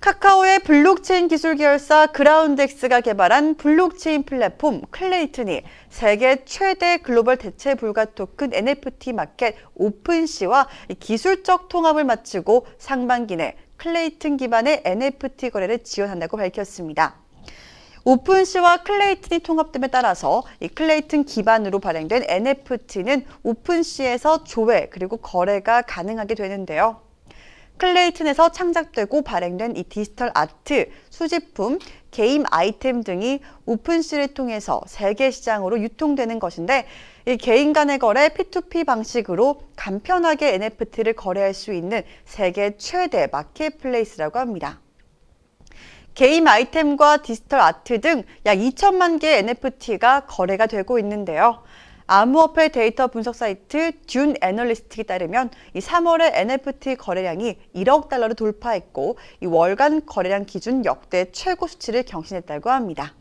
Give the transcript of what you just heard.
카카오의 블록체인 기술 계열사 그라운덱스가 개발한 블록체인 플랫폼 클레이튼이 세계 최대 글로벌 대체 불가 토큰 NFT 마켓 오픈시와 기술적 통합을 마치고 상반기 내 클레이튼 기반의 NFT 거래를 지원한다고 밝혔습니다. 오픈시와 클레이튼이 통합됨에 따라서 이 클레이튼 기반으로 발행된 NFT는 오픈시에서 조회 그리고 거래가 가능하게 되는데요. 클레이튼에서 창작되고 발행된 이 디지털 아트, 수집품, 게임 아이템 등이 오픈씨를 통해서 세계 시장으로 유통되는 것인데 이 개인 간의 거래 P2P 방식으로 간편하게 NFT를 거래할 수 있는 세계 최대 마켓플레이스라고 합니다. 게임 아이템과 디지털 아트 등 약 2천만 개의 NFT가 거래가 되고 있는데요. 암호화폐 데이터 분석 사이트 듄 애널리스틱에 따르면 이 3월에 NFT 거래량이 1억 달러를 돌파했고 이 월간 거래량 기준 역대 최고 수치를 경신했다고 합니다.